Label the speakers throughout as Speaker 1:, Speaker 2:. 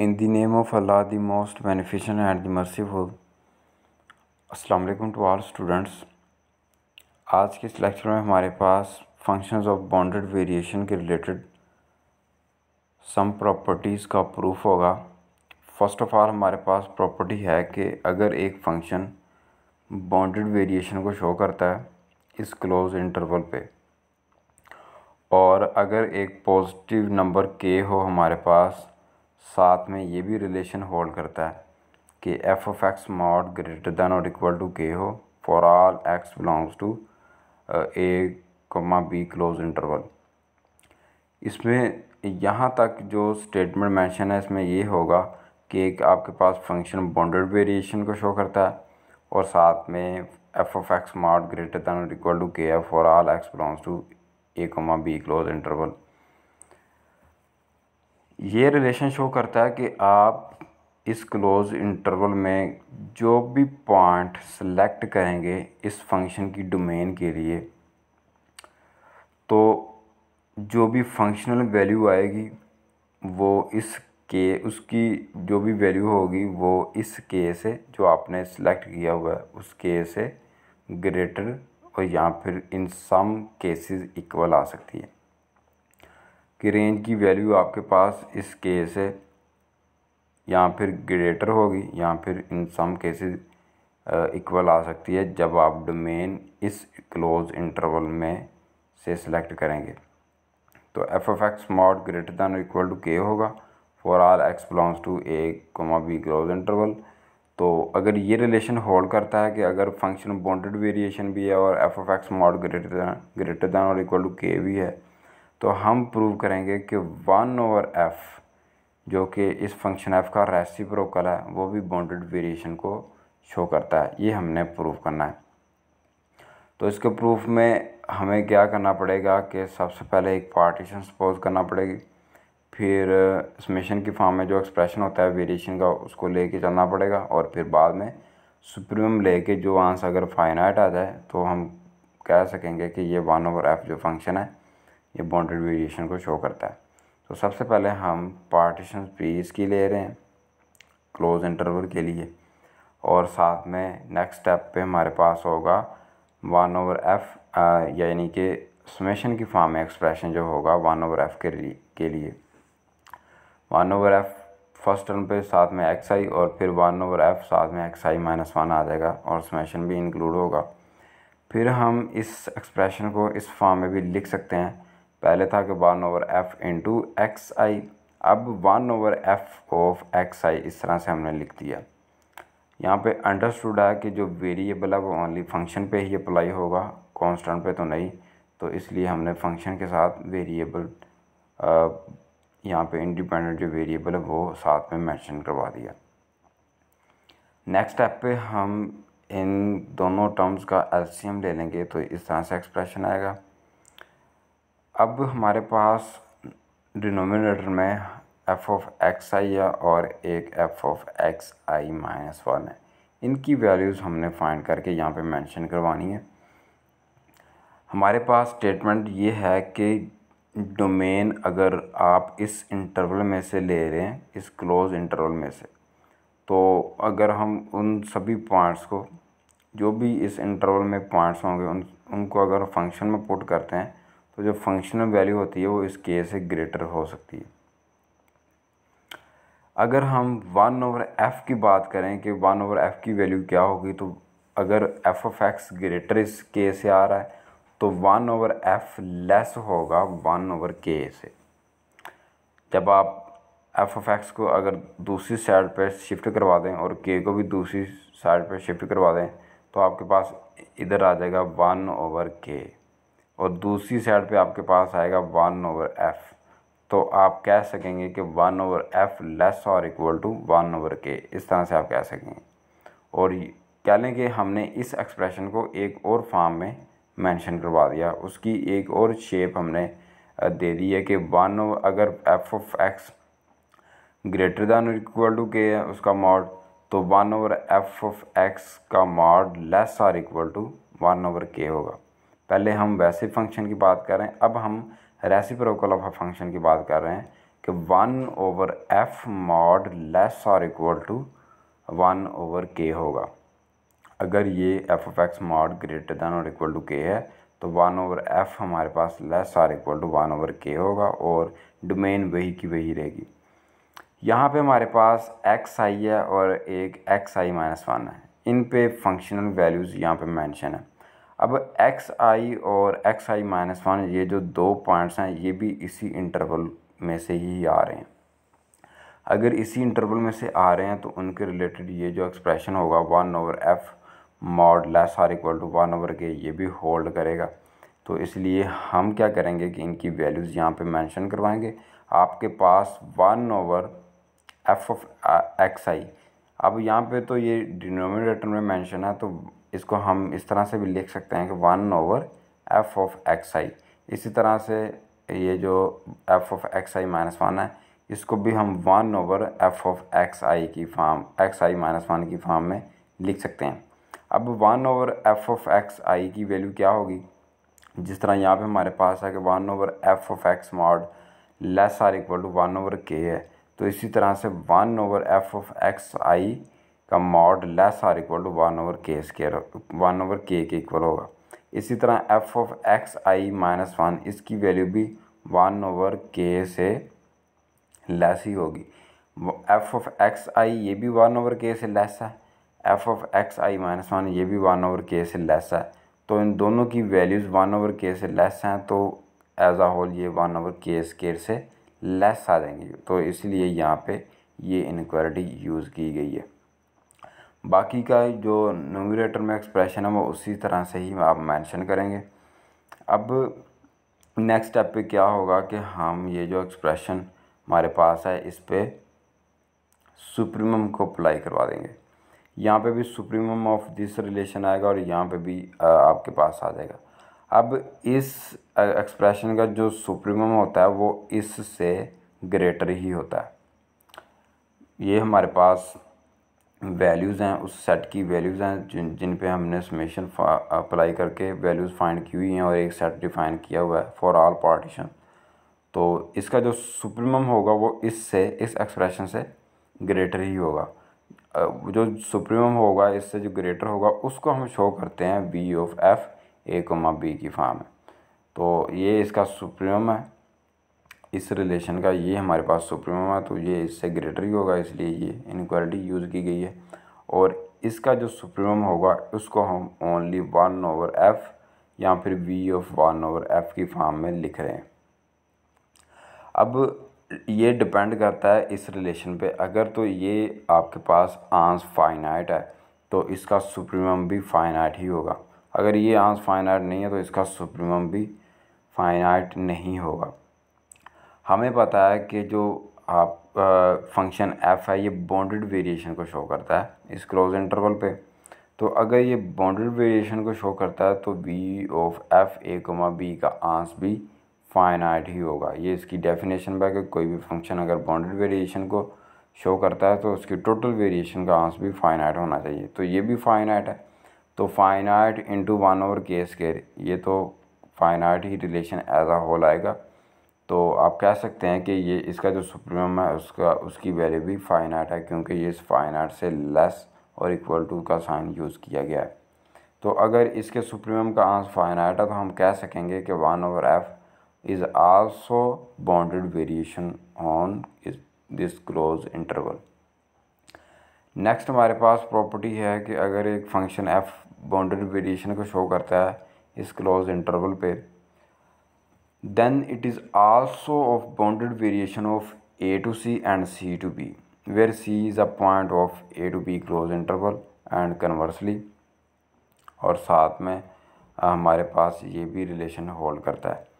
Speaker 1: In the name of Allah the most beneficial and the merciful अस्सलाम वालेकुम to all students आज के इस लेक्चर में हमारे पास फंक्शंस ऑफ बाउंडेड वेरिएशन के रिलेटेड सम प्रॉपर्टीज़ का प्रूफ होगा फर्स्ट ऑफ ऑल हमारे पास प्रॉपर्टी है कि अगर एक फंक्शन बाउंडेड वेरिएशन को शो करता है इस क्लोज इंटरवल पे और अगर एक पॉजिटिव नंबर के हो हमारे पास साथ में ये भी रिलेशन होल्ड करता है कि F of X mod greater than और इक्वल टू के हो for all X belongs to A comma B close interval इसमें यहाँ तक जो स्टेटमेंट मेंशन है इसमें ये होगा कि एक आपके पास फंक्शन बाउंडेड वेरिएशन को शो करता है और साथ में F of X mod greater than और इक्वल टू के है for all X belongs to A comma B close interval ये रिलेशन शो करता है कि आप इस क्लोज इंटरवल में जो भी पॉइंट सेलेक्ट करेंगे इस फंक्शन की डोमेन के लिए तो जो भी फंक्शनल वैल्यू आएगी वो इस के उसकी जो भी वैल्यू होगी वो इस के से जो आपने सेलेक्ट किया हुआ है उस के से ग्रेटर और या फिर इन सम केसेस इक्वल आ सकती है कि रेंज की वैल्यू आपके पास इस केस है या फिर ग्रेटर होगी या फिर इन सम केसेस इक्वल आ सकती है जब आप डोमेन इस क्लोज इंटरवल में से सिलेक्ट करेंगे तो F F X mod greater than equal to K होगा for all X belongs to A comma B close interval तो अगर ये रिलेशन होल्ड करता है कि अगर फंक्शन बाउंडेड वेरिएशन भी है और F F X mod greater greater than और इक्वल टू के भी है तो हम प्रूव करेंगे कि वन ओवर एफ़ जो कि इस फंक्शन एफ़ का रेसिप्रोकल है वो भी बॉन्डेड वेरिएशन को शो करता है ये हमने प्रूव करना है तो इसके प्रूफ में हमें क्या करना पड़ेगा कि सबसे पहले एक पार्टीशन सपोज करना पड़ेगी फिर समेशन की फॉर्म में जो एक्सप्रेशन होता है वेरिएशन का उसको लेके चलना पड़ेगा और फिर बाद में सुप्रीम लेके जो आंसर अगर फाइनाइट आ जाए तो हम कह सकेंगे कि ये वन ओवर एफ़ जो फंक्शन है ये बाउंड्री वेरिएशन को शो करता है तो सबसे पहले हम पार्टीशन पी की ले रहे हैं क्लोज इंटरवल के लिए और साथ में नेक्स्ट स्टेप पे हमारे पास होगा वन ओवर एफ़ यानी कि समेशन की फॉर्म में एक्सप्रेशन जो होगा वन ओवर एफ़ के लिए के लिए one over F first term पे साथ में एक्स आई और फिर वन ओवर एफ़ साथ में एक्स आई माइनस वन आ जाएगा और समेशन भी इंक्लूड होगा फिर हम इस एक्सप्रेशन को इस फॉर्म में भी लिख सकते हैं पहले था कि one over F into X I अब one over F of X I इस तरह से हमने लिख दिया यहाँ पे अंडरस्टूड है कि जो वेरिएबल है वो ओनली फंक्शन पे ही अप्लाई होगा कांस्टेंट पे तो नहीं तो इसलिए हमने फंक्शन के साथ वेरिएबल यहाँ पे इंडिपेंडेंट जो वेरिएबल है वो साथ में मेंशन करवा दिया नेक्स्ट स्टेप पे हम इन दोनों टर्म्स का एलसीएम ले लेंगे तो इस तरह से एक्सप्रेशन आएगा अब हमारे पास डिनोमिनेटर में एफ ऑफ एक्स आई है और एक F of X I minus one है इनकी वैल्यूज़ हमने फाइंड करके यहाँ पे मेंशन करवानी है हमारे पास स्टेटमेंट ये है कि डोमेन अगर आप इस इंटरवल में से ले रहे हैं इस क्लोज इंटरवल में से तो अगर हम उन सभी पॉइंट्स को जो भी इस इंटरवल में पॉइंट्स होंगे उन उनको अगर फंक्शन में पुट करते हैं तो जो फंक्शनल वैल्यू होती है वो इस के से ग्रेटर हो सकती है अगर हम वन ओवर एफ़ की बात करें कि वन ओवर एफ़ की वैल्यू क्या होगी तो अगर एफ ऑफ एक्स ग्रेटर इस के से आ रहा है तो वन ओवर एफ़ लेस होगा वन ओवर के से जब आप एफ ऑफ एक्स को अगर दूसरी साइड पर शिफ्ट करवा दें और के को भी दूसरी साइड पर शिफ्ट करवा दें तो आपके पास इधर आ जाएगा वन ओवर के और दूसरी साइड पे आपके पास आएगा वन ओवर एफ़ तो आप कह सकेंगे कि वन ओवर एफ लेस और equal to one over K इस तरह से आप कह सकेंगे और कह लें कि हमने इस एक्सप्रेशन को एक और फॉर्म में मेंशन करवा दिया उसकी एक और शेप हमने दे दी है कि वन ओवर अगर F of X greater than और इक्वल टू के है उसका मॉड तो one over F of X का मॉड लेस और equal to one over K होगा पहले हम वैसे फंक्शन की बात कर रहे हैं अब हम रेसिप्रोकल ऑफ अ फंक्शन की बात कर रहे हैं कि one over F mod less और equal to one over K होगा अगर ये F of X mod greater than और इक्वल टू के है तो वन ओवर एफ हमारे पास लेस और equal to one over K होगा और डोमेन वही की वही रहेगी यहाँ पे हमारे पास एक्स आई है और एक एक्स आई माइनस वन है इन पे फंक्शनल वैल्यूज़ यहाँ पे मेंशन है अब एक्स आई और एक्स आई माइनस वन ये जो दो पॉइंट्स हैं ये भी इसी इंटरवल में से ही आ रहे हैं अगर इसी इंटरवल में से आ रहे हैं तो उनके रिलेटेड ये जो एक्सप्रेशन होगा one over F mod less or equal to one over K ये भी होल्ड करेगा तो इसलिए हम क्या करेंगे कि इनकी वैल्यूज़ यहाँ पे मेंशन करवाएंगे आपके पास one over F of X I अब यहाँ पे तो ये डिनोमिनेटर में मेंशन है तो इसको हम इस तरह से भी लिख सकते हैं कि one over F of X I इसी तरह से ये जो F of X I minus one है इसको भी हम one over F of X I की form X I minus one की फार्म में लिख सकते हैं अब one over F of X I की वैल्यू क्या होगी जिस तरह यहाँ पे हमारे पास है कि one over F of X mod less or equal to one over K है तो इसी तरह से one over F of X I का mod less or equal to one over K square one over K के equal होगा इसी तरह F of X I minus one इसकी वैल्यू भी वन ओवर के से लेस ही होगी एफ ऑफ एक्स आई ये भी वन ओवर के से लेस है F of X I minus one ये भी वन ओवर के से लेस है तो इन दोनों की वैल्यूज़ वन ओवर के से लेस हैं तो एज आ होल ये वन ओवर के स्केयर से लेस आ जाएंगे तो इसलिए यहाँ पे ये इनक्वालिटी यूज़ की गई है बाकी का जो नोमिनेटर में एक्सप्रेशन है वो उसी तरह से ही आप मेंशन करेंगे अब नेक्स्ट स्टेप पे क्या होगा कि हम ये जो एक्सप्रेशन हमारे पास है इस पर सुप्रीमम को अप्लाई करवा देंगे यहाँ पे भी सुप्रीमम ऑफ दिस रिलेशन आएगा और यहाँ पे भी आपके पास आ जाएगा अब इस एक्सप्रेशन का जो सुप्रीमम होता है वो इससे ग्रेटर ही होता है ये हमारे पास वैल्यूज़ हैं उस सेट की वैल्यूज़ हैं जिन जिन पे हमने समेशन अप्लाई करके वैल्यूज़ फाइंड की हुई हैं और एक सेट डिफाइन किया हुआ है फॉर ऑल पार्टीशन तो इसका जो सुप्रीमम होगा वो इससे इस एक्सप्रेशन से ग्रेटर ही होगा जो सुप्रीमम होगा इससे जो ग्रेटर होगा उसको हम शो करते हैं B of F A comma B की फार्म तो ये इसका सुप्रीमम है इस रिलेशन का ये हमारे पास सुप्रीमम है तो ये इससे ग्रेटर ही होगा इसलिए ये इनक्वालिटी यूज़ की गई है और इसका जो सुप्रीमम होगा उसको हम ओनली वन ओवर एफ़ या फिर V of one over F की फॉर्म में लिख रहे हैं अब ये डिपेंड करता है इस रिलेशन पे अगर तो ये आपके पास आंस फाइनाइट है तो इसका सुप्रीमम भी फाइनाइट ही होगा अगर ये आंस फाइनाइट नहीं है तो इसका सुप्रीमम भी फाइनाइट नहीं होगा हमें पता है कि जो आप फंक्शन एफ है ये बाउंडेड वेरिएशन को शो करता है इस क्लोज इंटरवल पे तो अगर ये बाउंडेड वेरिएशन को शो करता है तो we of F A comma B का आंस भी फाइनाइट ही होगा ये इसकी डेफिनेशन पर कोई भी फंक्शन अगर बाउंडेड वेरिएशन को शो करता है तो उसकी टोटल वेरिएशन का आंस भी फाइनाइट होना चाहिए तो ये भी फाइनाइट है तो finite into one over K square ये तो फाइनाइट ही रिलेशन एज आ होल आएगा तो आप कह सकते हैं कि ये इसका जो सुप्रीमम है उसका उसकी वैल्यू भी फाइन आर्ट है क्योंकि ये इस फाइन आर्ट से लेस और इक्वल टू का साइन यूज़ किया गया है तो अगर इसके सुप्रीमम का आंस फाइन आर्ट है तो हम कह सकेंगे कि one over F is also bounded variation on this close interval next हमारे पास प्रॉपर्टी है कि अगर एक फंक्शन एफ बाउंडेड वेरिएशन को शो करता है इस क्लोज इंटरवल पर then it is also of bounded variation of a to c and c to b where c is a point of a to b closed interval and conversely और साथ में हमारे पास ये भी रिलेशन होल्ड करता है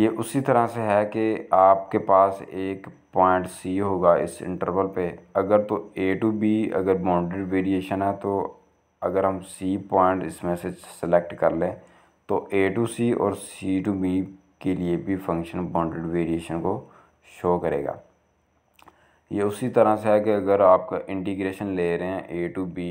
Speaker 1: ये उसी तरह से है कि आपके पास एक पॉइंट सी होगा इस इंटरवल पे अगर तो ए टू बी अगर बाउंड्री वेरिएशन है तो अगर हम सी पॉइंट इसमें से सेलेक्ट कर लें तो ए टू सी और सी टू बी के लिए भी फंक्शन बाउंड्रेड वेरिएशन को शो करेगा ये उसी तरह से है कि अगर आपका इंटीग्रेशन ले रहे हैं A to B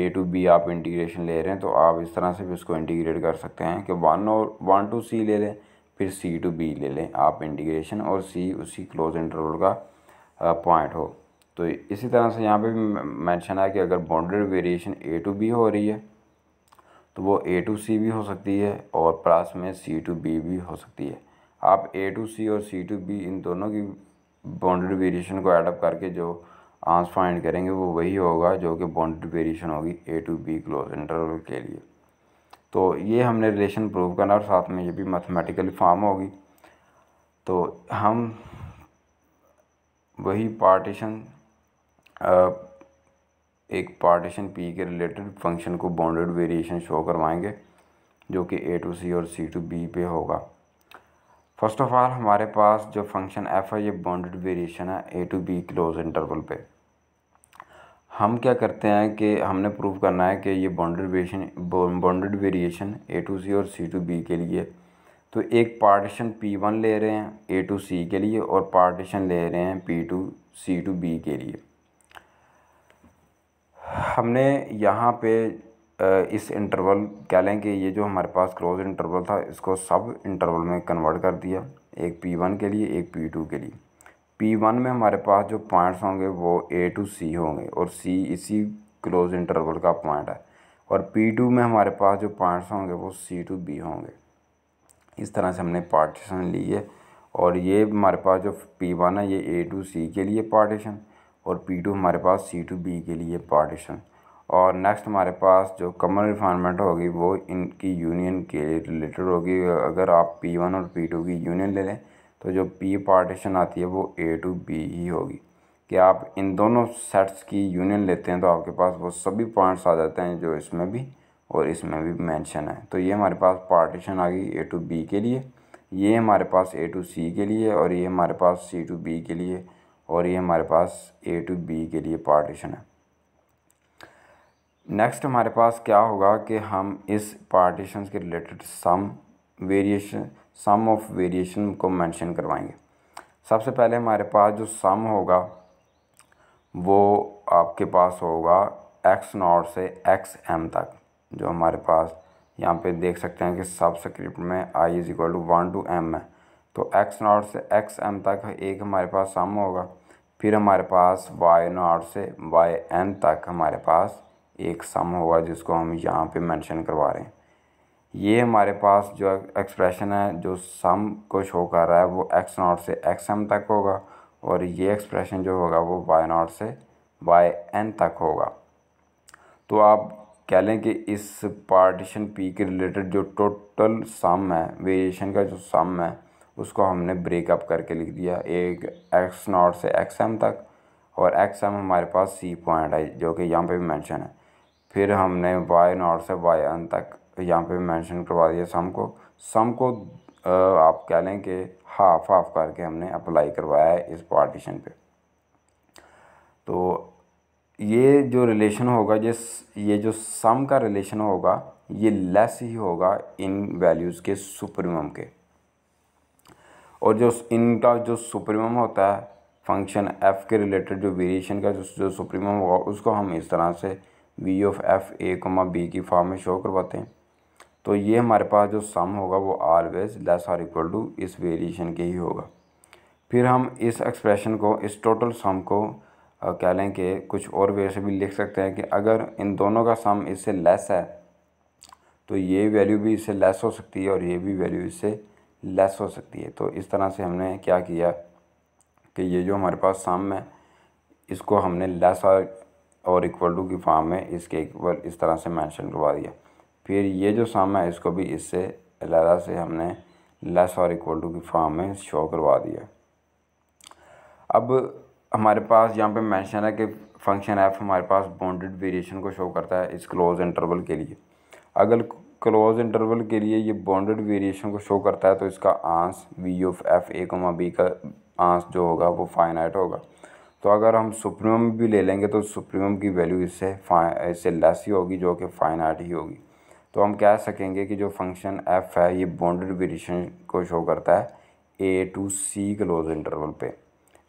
Speaker 1: A to B आप इंटीग्रेशन ले रहे हैं तो आप इस तरह से भी उसको इंटीग्रेट कर सकते हैं कि वन और वन टू सी ले लें फिर सी टू बी ले लें आप इंटीग्रेशन और सी उसी क्लोज इंटरवल का पॉइंट हो तो इसी तरह से यहाँ पे मैंशन है कि अगर bounded variation A to B हो रही है तो वो ए टू सी भी हो सकती है और प्लस में सी टू बी भी हो सकती है आप ए टू सी और सी टू बी इन दोनों की बाउंड्री वेरिएशन को एडअप करके जो आंस फाइंड करेंगे वो वही होगा जो कि बाउंड्री वेरिएशन होगी A to B close interval के लिए तो ये हमने रिलेशन प्रूव करना और साथ में ये भी मैथमेटिकली फॉर्म होगी तो हम वही पार्टीशन एक पार्टीशन पी के रिलेटेड फंक्शन को बाउंडेड वेरिएशन शो करवाएंगे जो कि ए टू सी और सी टू बी पे होगा फर्स्ट ऑफ ऑल हमारे पास जो फंक्शन एफ है ये बाउंडेड वेरिएशन है A to B close interval पे हम क्या करते हैं कि हमने प्रूव करना है कि ये bounded variation bounded variation A to C और सी टू बी के लिए तो एक पार्टीशन पी वन ले रहे हैं ए टू सी के लिए और पार्टीशन ले रहे हैं P two C to B के लिए हमने यहाँ पे इस इंटरवल कह लें कि ये जो हमारे पास क्लोज इंटरवल था इसको सब इंटरवल में कन्वर्ट कर दिया एक पी वन के लिए एक पी टू के लिए पी वन में हमारे पास जो पॉइंट्स होंगे वो ए टू सी होंगे और सी इसी क्लोज इंटरवल का पॉइंट है और पी टू में हमारे पास जो पॉइंट्स होंगे वो सी टू बी होंगे इस तरह से हमने पार्टीशन ली है और ये हमारे पास जो पी वन है ये ए टू सी के लिए पार्टीशन और पी टू हमारे पास सी टू बी के लिए पार्टीशन और नेक्स्ट हमारे पास जो कमन रिफाइनमेंट होगी वो इनकी यूनियन के रिलेटेड होगी अगर आप पी वन और पी टू की यूनियन ले लें तो जो पी पार्टीशन आती है वो ए टू बी ही होगी कि आप इन दोनों सेट्स की यूनियन लेते हैं तो आपके पास वो सभी पॉइंट्स आ जाते हैं जो इसमें भी और इसमें भी मेंशन है तो ये हमारे पास पार्टीशन आ गई ए टू बी के लिए ये हमारे पास ए टू सी के लिए और ये हमारे पास सी टू बी के लिए और ये हमारे पास ए टू बी के लिए पार्टीशन है नेक्स्ट हमारे पास क्या होगा कि हम इस पार्टीशन के related sum variation sum of variation को मेंशन करवाएंगे सबसे पहले हमारे पास जो सम होगा वो आपके पास होगा एक्स नॉट से एक्स एम तक जो हमारे पास यहाँ पे देख सकते हैं कि सब स्क्रिप्ट में I is equal to one two M है तो एक्स नॉट से एक्स एम तक एक हमारे पास सम होगा फिर हमारे पास वाई नॉट से वाई एन तक हमारे पास एक सम होगा जिसको हम यहाँ पे मेंशन करवा रहे हैं ये हमारे पास जो एक्सप्रेशन है जो सम को शो कर रहा है वो एक्स नॉट से एक्स एम तक होगा और ये एक्सप्रेशन जो होगा वो वाई नॉट से वाई एन तक होगा तो आप कह लें कि इस पार्टीशन पी के रिलेटेड जो टोटल सम है वेरिएशन का जो सम है उसको हमने ब्रेकअप करके लिख दिया एक एक्स नॉट से एक्स एम तक और एक्स एम हमारे पास सी पॉइंट है जो कि यहाँ पे भी मेंशन है फिर हमने वाई नॉट से वाई एन तक यहाँ पे भी मैंशन करवा दिया सम को सम को आप कह लें कि हाफ हाफ करके हमने अप्लाई करवाया है इस पार्टीशन पे तो ये जो रिलेशन होगा जिस ये जो सम का रिलेशन होगा ये लेस ही होगा इन वैल्यूज़ के सुप्रीमम के और जो इनका जो सुप्रीमम होता है फंक्शन एफ के रिलेटेड जो वेरिएशन का जो जो सुप्रीमम होगा उसको हम इस तरह से V of F A comma B की फॉर्म में शो करवाते हैं तो ये हमारे पास जो सम होगा वो आलवेज लेस और इक्वल टू इस वेरिएशन के ही होगा फिर हम इस एक्सप्रेशन को इस टोटल सम को कह लें कि कुछ और वे से भी लिख सकते हैं कि अगर इन दोनों का सम इससे लेस है तो ये वैल्यू भी इससे लेस हो सकती है और ये भी वैल्यू इससे लेस हो सकती है तो इस तरह से हमने क्या किया कि ये जो हमारे पास साम है इसको हमने लेस और इक्वल टू की फॉर्म में इसके इक्वल इस तरह से मेंशन करवा दिया फिर ये जो साम है इसको भी इससे अलहदा से हमने लेस और इक्वल टू की फॉर्म में शो करवा दिया अब हमारे पास यहाँ पे मेंशन है कि फंक्शन ऐप हमारे पास बॉन्डेड वेरिएशन को शो करता है इस क्लोज इंटरवल के लिए अगर क्लोज इंटरवल के लिए ये बाउंडेड वेरिएशन को शो करता है तो इसका आंस V of F A comma B का आंस जो होगा वो फाइनाइट होगा तो अगर हम सुप्रीमम भी ले लेंगे तो सुप्रीमम की वैल्यू इससे इससे लेस ही होगी जो कि फाइनाइट ही होगी तो हम कह सकेंगे कि जो फंक्शन एफ है ये बाउंडेड वेरिएशन को शो करता है A to C close interval पे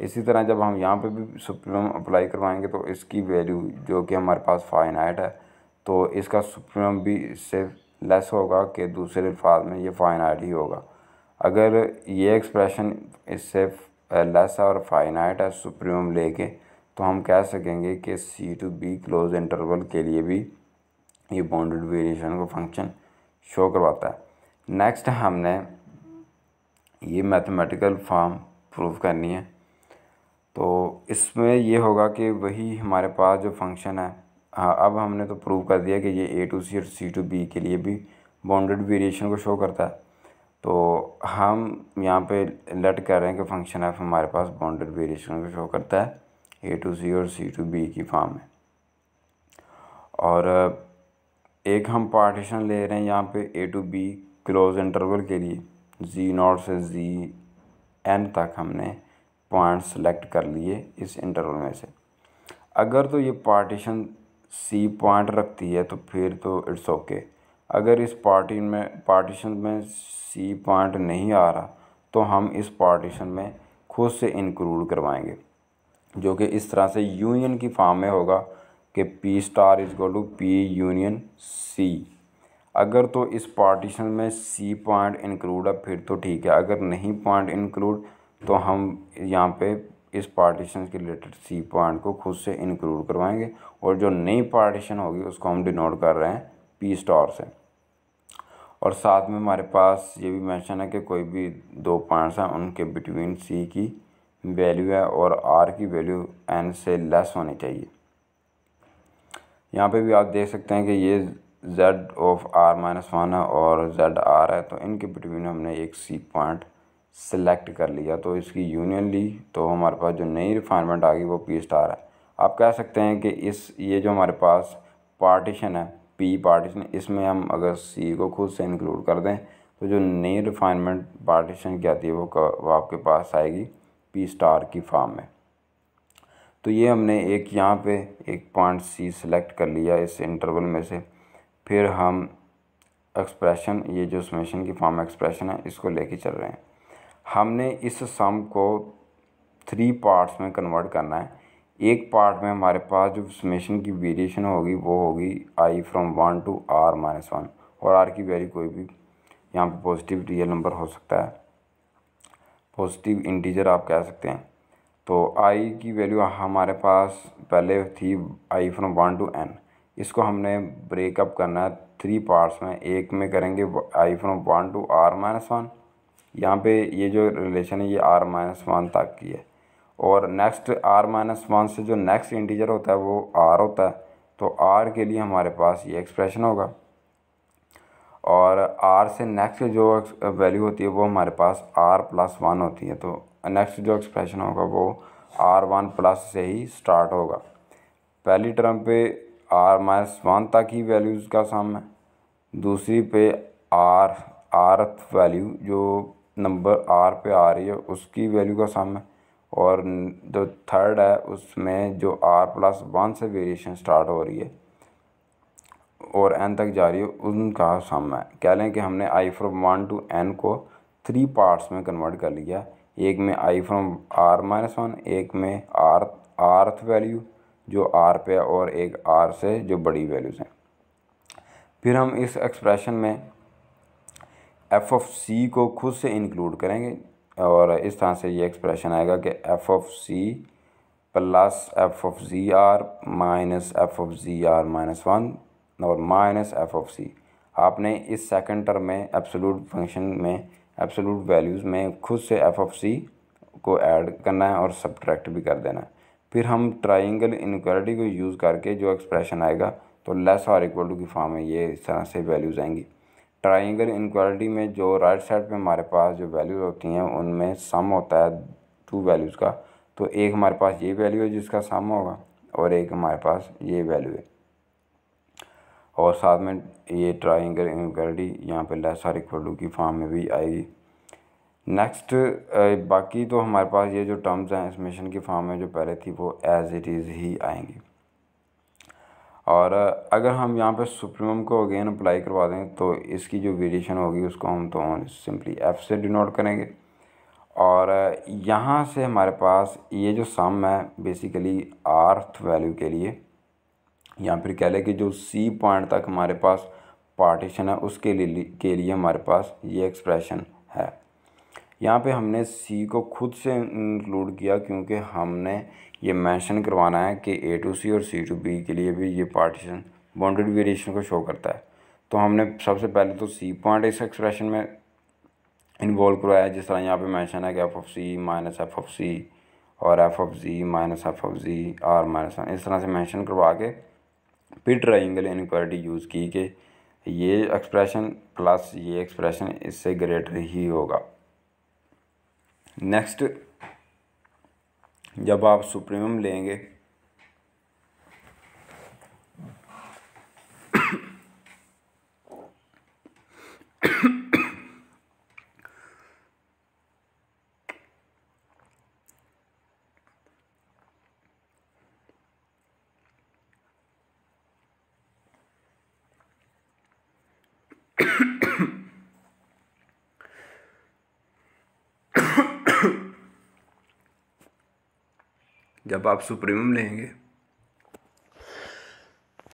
Speaker 1: इसी तरह जब हम यहाँ पे भी सुप्रीमम अप्लाई करवाएंगे तो इसकी वैल्यू जो कि हमारे पास फाइनाइट है तो इसका सुप्रीमम भी इससे लेस होगा कि दूसरे अल्फाज में ये फ़ाइनाइट ही होगा अगर ये एक्सप्रेशन इससे लेस uh, और फ़ाइनाइट है सुप्रीम ले के तो हम कह सकेंगे कि C to B close interval के लिए भी ये बाउंडेड वेरिएशन को फंक्शन शो करवाता है नेक्स्ट हमने ये मैथमेटिकल फॉर्म प्रूव करनी है तो इसमें ये होगा कि वही हमारे पास जो फंक्शन है हाँ अब हमने तो प्रूव कर दिया कि ये ए टू सी और सी टू बी के लिए भी बाउंडेड वेरिएशन को शो करता है तो हम यहाँ पे लेट कर रहे हैं कि फंक्शन एफ हमारे पास बाउंडेड वेरिएशन को शो करता है ए टू सी और सी टू बी की फॉर्म में और एक हम पार्टीशन ले रहे हैं यहाँ पे A to B close interval के लिए जी नॉट से जी एन तक हमने पॉइंट सेलेक्ट कर लिए इस इंटरवल में से अगर तो ये पार्टीशन सी पॉइंट रखती है तो फिर तो इट्स ओके okay. अगर इस पार्टी में पार्टीशन में सी पॉइंट नहीं आ रहा तो हम इस पार्टीशन में खुद से इंक्लूड करवाएंगे जो कि इस तरह से यूनियन की फॉर्म में होगा कि P star is goal to P union C अगर तो इस पार्टीशन में सी पॉइंट इंक्लूड है फिर तो ठीक है अगर नहीं पॉइंट इंक्लूड तो हम यहाँ पे इस पार्टीशन के रिलेटेड सी पॉइंट को खुद से इंक्लूड करवाएंगे और जो नई पार्टीशन होगी उसको हम डिनोट कर रहे हैं पी स्टॉर से और साथ में हमारे पास ये भी मैंशन है कि कोई भी दो पॉइंट्स हैं उनके बिटवीन सी की वैल्यू है और आर की वैल्यू एन से लेस होनी चाहिए यहाँ पे भी आप देख सकते हैं कि ये Z of R minus one है और जेड आर है तो इनके बिटवीन हमने एक सी पॉइंट सेलेक्ट कर लिया तो इसकी यूनियन ली तो हमारे पास जो नई रिफाइनमेंट आ गई वो पी स्टार है आप कह सकते हैं कि इस ये जो हमारे पास पार्टीशन है पी पार्टीशन इसमें हम अगर सी को खुद से इंक्लूड कर दें तो जो नई रिफाइनमेंट पार्टीशन की आती है वो, वो आपके पास आएगी पी स्टार की फार्म में तो ये हमने एक यहाँ पे एक पॉइंट सी सेलेक्ट कर लिया इस इंटरवल में से फिर हम एक्सप्रेशन ये जो समेशन की फॉर्म एक्सप्रेशन है इसको लेके चल रहे हैं हमने इस सम को थ्री पार्ट्स में कन्वर्ट करना है एक पार्ट में हमारे पास जो समेशन की वेरिएशन होगी वो होगी I from one to R minus one और आर की वैल्यू कोई भी यहाँ पे पॉजिटिव रियल नंबर हो सकता है पॉजिटिव इंटीजर आप कह सकते हैं तो आई की वैल्यू हमारे पास पहले थी I from one to N इसको हमने ब्रेकअप करना है थ्री पार्ट्स में एक में करेंगे I from one to R minus one यहाँ पे ये जो रिलेशन है ये आर माइनस वन तक की है और नेक्स्ट आर माइनस वन से जो नेक्स्ट इंटीजर होता है वो आर होता है तो आर के लिए हमारे पास ये एक्सप्रेशन होगा और आर से नेक्स्ट जो वैल्यू होती है वो हमारे पास आर प्लस वन होती है तो नेक्स्ट जो एक्सप्रेशन होगा वो आर वन प्लस से ही स्टार्ट होगा पहली टर्म पे आर माइनस वन तक ही वैल्यूज़ का सम है दूसरी पे आर आरथ वैल्यू जो नंबर आर पे आ रही है उसकी वैल्यू का सम है और जो थर्ड है उसमें जो आर प्लस वन से वेरिएशन स्टार्ट हो रही है और एन तक जा रही है उनका सम है कह लें कि हमने I from one to N को थ्री पार्ट्स में कन्वर्ट कर लिया एक में I from R minus one एक में आर आर्थ वैल्यू जो आर पे है और एक आर से जो बड़ी वैल्यूज़ हैं फिर हम इस एक्सप्रेशन में एफ़ ऑफ सी को खुद से इंक्लूड करेंगे और इस तरह से ये एक्सप्रेशन आएगा कि F of C plus F of G R minus F of G R minus one और माइनस एफ़ ऑफ सी आपने इस सेकंड टर्म में एब्सोलूट फंक्शन में एब्सोलूट वैल्यूज़ में खुद से एफ़ ऑफ सी को ऐड करना है और सब्ट्रैक्ट भी कर देना है फिर हम ट्राइंगल इनक्वालिटी को यूज़ करके जो एक्सप्रेशन आएगा तो लेस और इक्वल टू की फॉर्म में ये इस तरह से वैल्यूज़ आएंगी ट्राइंगल इनक्वालिटी में जो राइट साइड पे हमारे पास जो वैल्यूज़ होती हैं उनमें सम होता है टू वैल्यूज़ का तो एक हमारे पास ये वैल्यू है जिसका सम होगा और एक हमारे पास ये वैल्यू है और साथ में ये ट्राइंगल इनक्वालिटी यहाँ पे लेस आर इक्वल टू की फॉर्म में भी आएगी नेक्स्ट बाकी तो हमारे पास ये जो टर्म्स हैं मिशन की फॉर्म में जो पहले थी वो एज इट इज़ ही आएंगी और अगर हम यहाँ पे सुप्रीमम को अगेन अप्लाई करवा दें तो इसकी जो वेरिएशन होगी उसको हम तो सिंपली एफ से डिनोट करेंगे और यहाँ से हमारे पास ये जो सम है बेसिकली आर्थ वैल्यू के लिए या फिर कह लें कि जो सी पॉइंट तक हमारे पास पार्टीशन है उसके लिए के लिए हमारे पास ये एक्सप्रेशन है यहाँ पे हमने सी को खुद से इंक्लूड किया क्योंकि हमने ये मेंशन करवाना है कि ए टू सी और सी टू बी के लिए भी ये पार्टीशन बाउंडेड वेरिएशन को शो करता है तो हमने सबसे पहले तो सी पॉइंट इस एक्सप्रेशन में इन्वॉल्व करवाया जिस तरह यहाँ पे मेंशन है कि F of C minus F of C और F of G minus F of G R minus इस तरह से मेंशन करवा के फिर ट्राइंगल इनक्वालिटी यूज़ की कि ये एक्सप्रेशन प्लस ये एक्सप्रेशन इससे ग्रेटर ही होगा नेक्स्ट जब आप सुप्रीम लेंगे आप सुप्रीमियम लेंगे